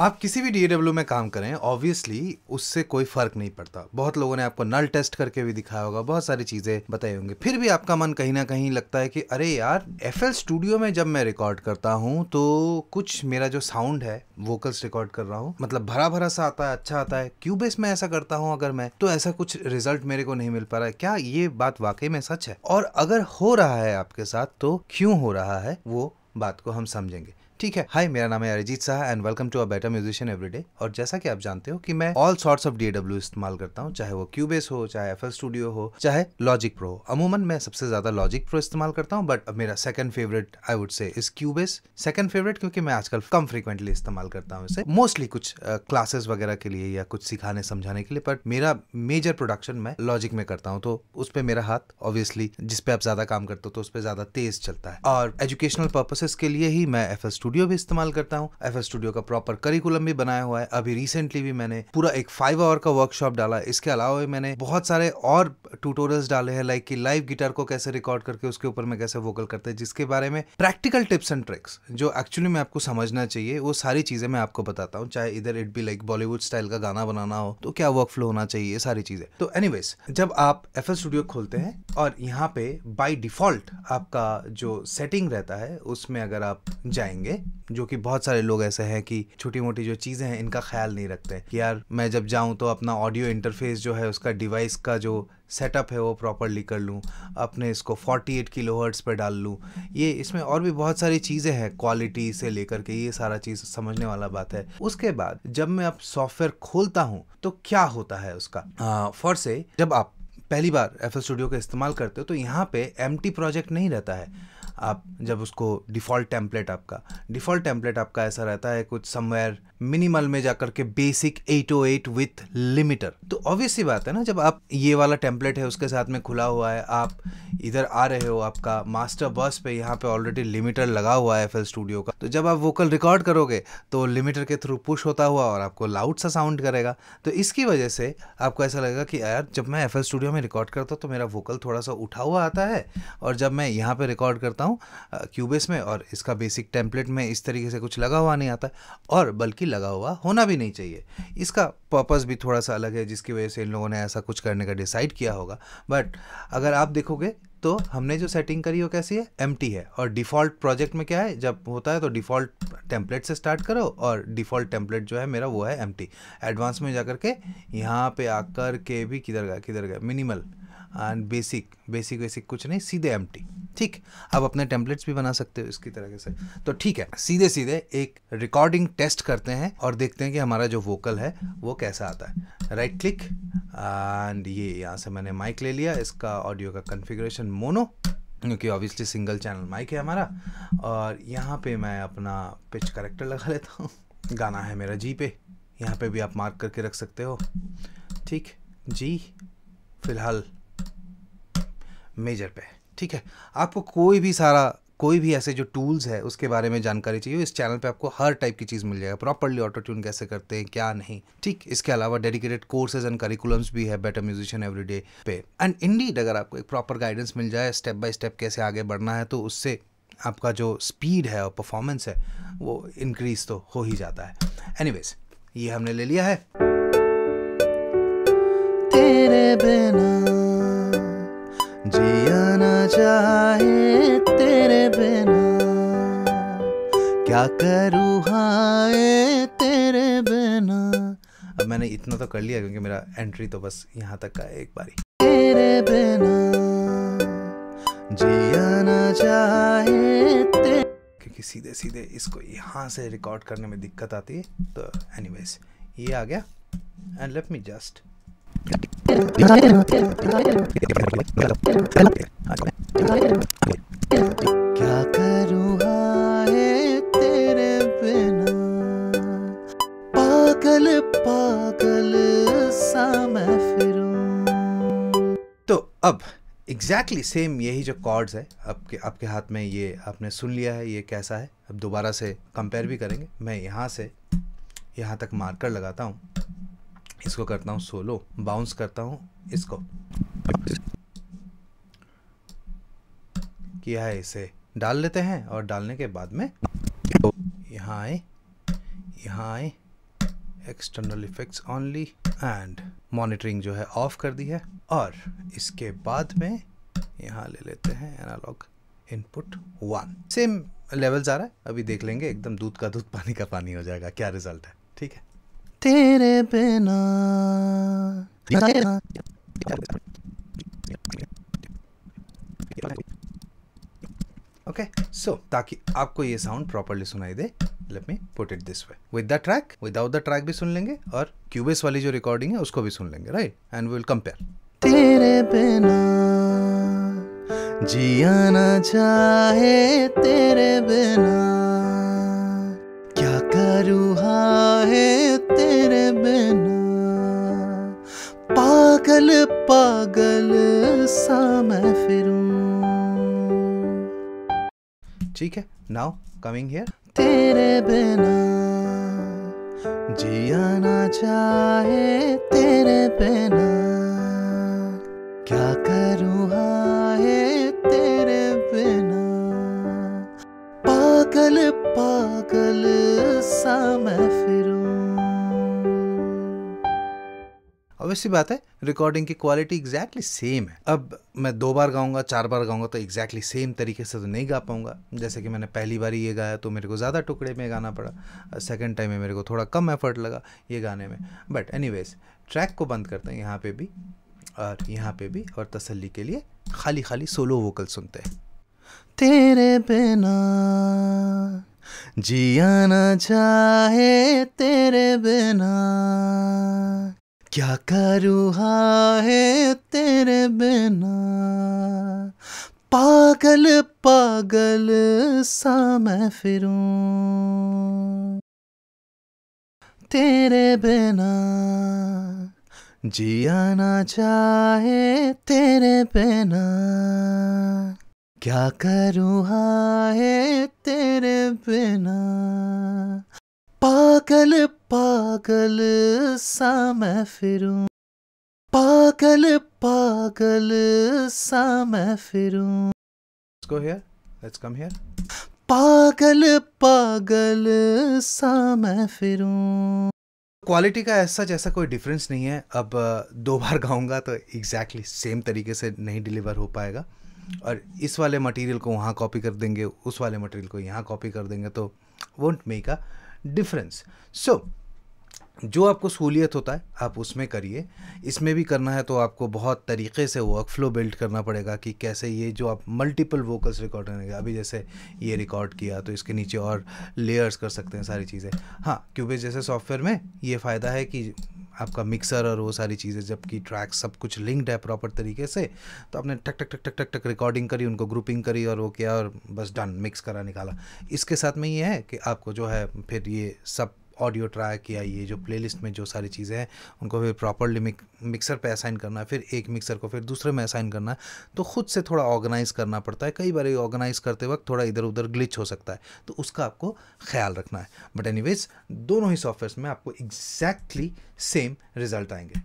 आप किसी भी डी में काम करें ऑब्वियसली उससे कोई फर्क नहीं पड़ता बहुत लोगों ने आपको नल टेस्ट करके भी दिखाया होगा बहुत सारी चीजें बताई होंगी फिर भी आपका मन कहीं ना कहीं लगता है कि अरे यार एफ स्टूडियो में जब मैं रिकॉर्ड करता हूँ तो कुछ मेरा जो साउंड है वोकल्स रिकॉर्ड कर रहा हूँ मतलब भरा भरा सा आता है अच्छा आता है क्यूबेस में ऐसा करता हूँ अगर मैं तो ऐसा कुछ रिजल्ट मेरे को नहीं मिल पा रहा है क्या ये बात वाकई में सच है और अगर हो रहा है आपके साथ तो क्यों हो रहा है वो बात को हम समझेंगे ठीक है हाय मेरा नाम है Arijit Shah and welcome to a better musician everyday और जैसा कि आप जानते हो कि मैं ऑल सॉर्ट्स ऑफ डीएडब्ल्यू इस्तेमाल करता हूँ चाहे वो क्यूबेस हो चाहे एफ स्टूडियो हो चाहे लॉजिक प्रो अमूमन मैं सबसे ज्यादा लॉजिक प्रो इस्तेमाल करता हूँ बट मेरा second favourite I would say इस क्यूबेस सेकंड फेवरेट क्योंकि मैं आजकल कम फ्रिक्वेंटली इस्तेमाल करता हूँ इसे मोस्टली कुछ क्लासेस uh, वगैरह के लिए या कुछ सिखाने समझाने के लिए बट मेरा मेजर प्रोडक्शन मैं लॉजिक में करता हूँ तो उस पर मेरा हाथ ऑब्वियसली जिसपे आप ज्यादा काम करते हो तो उस पर ज्यादा तेज चलता है और एजुकेशनल पर्पसेस के लिए ही मैं एफ स्टूडियो स्टूडियो भी इस्तेमाल करता हूँ एफ स्टूडियो का प्रॉपर करिकुलम भी बनाया हुआ है अभी रिसेंटली भी मैंने पूरा एक फाइव आवर का वर्कशॉप डाला इसके अलावा मैंने बहुत सारे और ट्यूटोरियल्स डाले हैं लाइक कि लाइव गिटार को कैसे रिकॉर्ड करके उसके ऊपर मैं कैसे वोकल करते हैं जिसके बारे में प्रैक्टिकल टिप्स एंड ट्रिक्स जो एक्चुअली में आपको समझना चाहिए वो सारी चीजें मैं आपको बताता हूँ चाहे इधर it be like Bollywood style का गाना बनाना हो तो क्या वर्क फ्लो होना चाहिए सारी चीजें तो एनी जब आप एफ स्टूडियो खोलते हैं और यहाँ पे बाई डिफॉल्ट आपका जो सेटिंग रहता है उसमें अगर आप जाएंगे जो कि बहुत सारे लोग ऐसे हैं कि छोटी मोटी जो चीज़ें हैं इनका ख्याल नहीं रखते कि यार मैं जब जाऊँ तो अपना ऑडियो इंटरफेस जो है उसका डिवाइस का जो सेटअप है वो प्रॉपरली कर लूँ अपने इसको 48 एट किलो हर्ट्स पर डाल लूँ ये इसमें और भी बहुत सारी चीज़ें हैं क्वालिटी से लेकर के ये सारा चीज़ समझने वाला बात है उसके बाद जब मैं अब सॉफ्टवेयर खोलता हूँ तो क्या होता है उसका फॉर से जब आप पहली बार एफ स्टूडियो का इस्तेमाल करते हो तो यहाँ पे एम प्रोजेक्ट नहीं रहता है आप जब उसको डिफ़ॉल्ट टेम्पलेट आपका डिफ़ॉल्ट टेम्पलेट आपका ऐसा रहता है कुछ समवेयर मिनिमल में जाकर के बेसिक 808 विथ लिमिटर तो ऑब्वियस ही बात है ना जब आप ये वाला टेम्पलेट है उसके साथ में खुला हुआ है आप इधर आ रहे हो आपका मास्टर बस पे यहाँ पे ऑलरेडी लिमिटर लगा हुआ है एफ स्टूडियो का तो जब आप वोकल रिकॉर्ड करोगे तो लिमिटर के थ्रू पुश होता हुआ और आपको लाउड सा साउंड करेगा तो इसकी वजह से आपको ऐसा लगेगा कि यार जब मैं एफ स्टूडियो में रिकॉर्ड करता हूँ तो मेरा वोकल थोड़ा सा उठा हुआ आता है और जब मैं यहाँ पर रिकॉर्ड करता हूँ हूँ क्यूबेस में और इसका बेसिक टेम्पलेट में इस तरीके से कुछ लगा हुआ नहीं आता और बल्कि लगा हुआ होना भी नहीं चाहिए इसका पर्पज़ भी थोड़ा सा अलग है जिसकी वजह से इन लोगों ने ऐसा कुछ करने का डिसाइड किया होगा बट अगर आप देखोगे तो हमने जो सेटिंग करी वो कैसी है एम है और डिफ़ॉल्ट प्रोजेक्ट में क्या है जब होता है तो डिफ़ॉल्ट टेम्पलेट से स्टार्ट करो और डिफ़ॉल्ट टेम्पलेट जो है मेरा वो है एम एडवांस में जा कर के यहाँ पर आकर के भी किधर गए किधर गए मिनिमल एंड बेसिक बेसिक वेसिक कुछ नहीं सीधे एम ठीक अब अपने टेम्पलेट्स भी बना सकते हो इसकी तरह से तो ठीक है सीधे सीधे एक रिकॉर्डिंग टेस्ट करते हैं और देखते हैं कि हमारा जो वोकल है वो कैसा आता है राइट क्लिक एंड ये यहाँ से मैंने माइक ले लिया इसका ऑडियो का कन्फिग्रेशन मोनो क्योंकि ऑब्वियसली सिंगल चैनल माइक है हमारा और यहाँ पे मैं अपना पिच करेक्टर लगा लेता हूँ गाना है मेरा जी पे यहाँ पे भी आप मार्क करके रख सकते हो ठीक जी फिलहाल मेजर पे ठीक है आपको कोई भी सारा कोई भी ऐसे जो टूल्स है उसके बारे में जानकारी चाहिए इस चैनल पे आपको हर टाइप की चीज़ मिल जाएगा प्रॉपरली ऑटो ट्यून कैसे करते हैं क्या नहीं ठीक इसके अलावा डेडिकेटेड कोर्सेज एंड करिकुलम्स भी है बेटर म्यूजिशियन एवरीडे पे एंड इंडीड अगर आपको एक प्रॉपर गाइडेंस मिल जाए स्टेप बाय स्टेप कैसे आगे बढ़ना है तो उससे आपका जो स्पीड है और परफॉर्मेंस है वो इंक्रीज तो हो ही जाता है एनी ये हमने ले लिया है तेरे बिना जिया ना चाहे तेरे बिना क्या करूँ हाय तेरे बिना अब मैंने इतना तो कर लिया क्योंकि मेरा एंट्री तो बस यहाँ तक का एक बारी तेरे बिना जिया ना चाहे क्योंकि सीधे सीधे इसको यहाँ से रिकॉर्ड करने में दिक्कत आती है तो एनीवेज ये आ गया एंड लेट मी जस्ट क्या करूँ तेरे बिना पागल पागल सा तो अब एग्जैक्टली exactly सेम यही जो कॉर्ड्स है आपके आपके हाथ में ये आपने सुन लिया है ये कैसा है अब दोबारा से कंपेयर भी करेंगे मैं यहाँ से यहाँ तक मार्कर लगाता हूँ इसको करता हूँ सोलो बाउंस करता हूँ इसको किया है इसे डाल लेते हैं और डालने के बाद में यहाँ आए यहाँ आए external effects only and monitoring जो है ऑफ कर दी है और इसके बाद में यहाँ ले लेते हैं analogue input one same levels आ रहा है अभी देख लेंगे एकदम दूध का दूध पानी का पानी हो जाएगा क्या रिजल्ट है ठीक है तेरे बिना ओके सो ताकि आपको ये साउंड प्रॉपरली सुनाई दे let me put it this way with the track without the track भी सुन लेंगे और क्यूबेस वाली जो रिकॉर्डिंग है उसको भी सुन लेंगे राइट एंड विल कंपेयर तेरे बिना जिया ना चाहे तेरे बिना क्या करूँ है तेरे बिना पागल पागल सा मैं फिरूं ठीक है नाउ कमिंग हियर तेरे बिना जिया ना चाहे तेरे बिना क्या करूँ है तेरे बिना पागल पागल सा मैं फिर सी बात है रिकॉर्डिंग की क्वालिटी एग्जैक्टली सेम है अब मैं दो बार गाऊंगा चार बार गाऊंगा तो एग्जैक्टली सेम तरीके से तो नहीं गा पाऊंगा जैसे कि मैंने पहली बार ये गाया तो मेरे को ज़्यादा टुकड़े में गाना पड़ा सेकेंड टाइम में मेरे को थोड़ा कम एफर्ट लगा ये गाने में बट एनी ट्रैक को बंद करते हैं यहाँ पर भी और यहाँ पे भी और तसली के लिए खाली खाली सोलो वोकल सुनते हैं तेरे बिना जिया ना चाहे तेरे बिना क्या करूँ है तेरे बिना पागल पागल सा मैं फिरूं तेरे बिना जिया ना चाहे तेरे बिना क्या करूँ है तेरे बिना पागल पागल सा मैं फिरूं पागल पागल सा मैं फिरूं let's go here let's come here पागल पागल सा मैं फिरूं क्वालिटी का ऐसा जैसा कोई डिफरेंस नहीं है अब दो बार गाऊंगा तो एग्जैक्टली exactly सेम तरीके से नहीं डिलीवर हो पाएगा और इस वाले मटेरियल को वहाँ कॉपी कर देंगे उस वाले मटेरियल को यहाँ कॉपी कर देंगे तो won't make a difference so जो आपको सहूलियत होता है आप उसमें करिए इसमें भी करना है तो आपको बहुत तरीके से वर्क फ्लो बिल्ड करना पड़ेगा कि कैसे ये जो आप मल्टीपल वोकल्स रिकॉर्ड करेंगे अभी जैसे ये रिकॉर्ड किया तो इसके नीचे और लेयर्स कर सकते हैं सारी चीज़ें हाँ क्योंकि जैसे सॉफ्टवेयर में ये फ़ायदा है कि आपका मिक्सर और वो सारी चीज़ें जबकि ट्रैक सब कुछ लिंक्ड है प्रॉपर तरीके से तो आपने टक टक टक टक टक टक रिकॉर्डिंग करी उनको ग्रुपिंग करी और वो किया और बस डन मिक्स करा निकाला इसके साथ में ये है कि आपको जो है फिर ये सब ऑडियो ट्रैक या ये जो प्लेलिस्ट में जो सारी चीज़ें हैं उनको फिर प्रॉपरली मिक्सर पे असाइन करना फिर एक मिक्सर को फिर दूसरे में असाइन करना तो खुद से थोड़ा ऑर्गेनाइज करना पड़ता है कई बार ऑर्गेनाइज करते वक्त थोड़ा इधर उधर ग्लिच हो सकता है तो उसका आपको ख्याल रखना है बट एनी दोनों ही सॉफ्टवेयर में आपको एग्जैक्टली सेम रिजल्ट आएंगे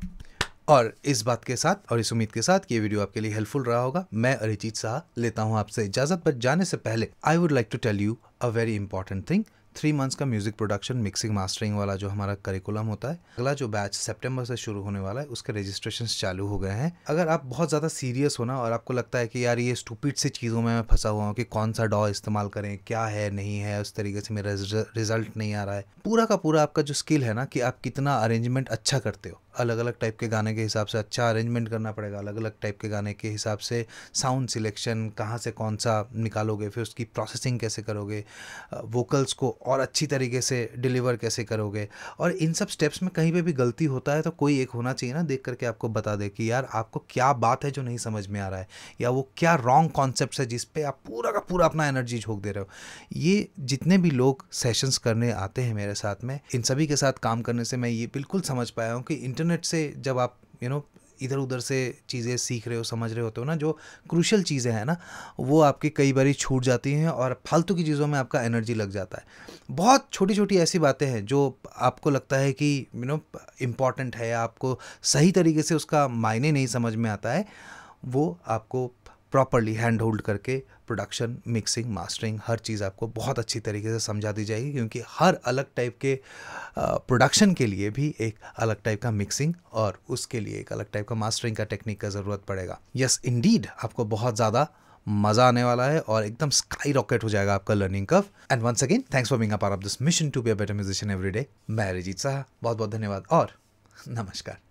और इस बात के साथ और इस उम्मीद के साथ कि ये वीडियो आपके लिए हेल्पफुल रहा होगा मैं अरिजीत शाह लेता हूँ आपसे इजाजत पर जाने से पहले I would like to tell you a very important thing three months का म्यूज़िक प्रोडक्शन मिक्सिंग मास्टरिंग वाला जो हमारा करिकुलम होता है अगला जो बैच सेप्टेम्बर से शुरू होने वाला है उसके रजिस्ट्रेशन चालू हो गए हैं अगर आप बहुत ज़्यादा सीरियस हो ना और आपको लगता है कि यार ये स्टूपिड सी चीज़ों में मैं फंसा हुआ हूँ कि कौन सा डॉ इस्तेमाल करें क्या है नहीं है उस तरीके से मेरा रिजल्ट नहीं आ रहा है पूरा का पूरा आपका जो स्किल है ना कि आप कितना अरेंजमेंट अच्छा करते हो अलग अलग टाइप के गाने के हिसाब से अच्छा अरेंजमेंट करना पड़ेगा अलग अलग टाइप के गाने के हिसाब से साउंड सिलेक्शन कहाँ से कौन सा निकालोगे फिर उसकी प्रोसेसिंग कैसे करोगे वोकल्स को और अच्छी तरीके से डिलीवर कैसे करोगे और इन सब स्टेप्स में कहीं पर भी गलती होता है तो कोई एक होना चाहिए ना देख करके आपको बता दे कि यार आपको क्या बात है जो नहीं समझ में आ रहा है या वो क्या रॉन्ग कॉन्सेप्ट है जिसपे आप पूरा का पूरा अपना एनर्जी झोंक दे रहे हो ये जितने भी लोग सेशंस करने आते हैं मेरे साथ में इन सभी के साथ काम करने से मैं ये बिल्कुल समझ पाया हूँ कि इंटरनेट इंटरनेट से जब आप यू नो इधर उधर से चीज़ें सीख रहे हो समझ रहे होते हो ना जो क्रूशल चीज़ें हैं ना वो आपकी कई बार छूट जाती हैं और फालतू की चीज़ों में आपका एनर्जी लग जाता है बहुत छोटी छोटी ऐसी बातें हैं जो आपको लगता है कि यू नो इम्पॉर्टेंट है आपको सही तरीके से उसका मायने नहीं समझ में आता है वो आपको प्रॉपरली हैंड होल्ड करके प्रोडक्शन मिक्सिंग मास्टरिंग हर चीज़ आपको बहुत अच्छी तरीके से समझा दी जाएगी क्योंकि हर अलग टाइप के प्रोडक्शन के लिए भी एक अलग टाइप का मिक्सिंग और उसके लिए एक अलग टाइप का मास्टरिंग का टेक्निक का ज़रूरत पड़ेगा यस इंडीड आपको बहुत ज़्यादा मजा आने वाला है और एकदम स्काई रॉकेट हो जाएगा आपका learning curve and once again thanks for being a part of this mission to be a better musician everyday मैं अरिजीत साह बहुत बहुत धन्यवाद और नमस्कार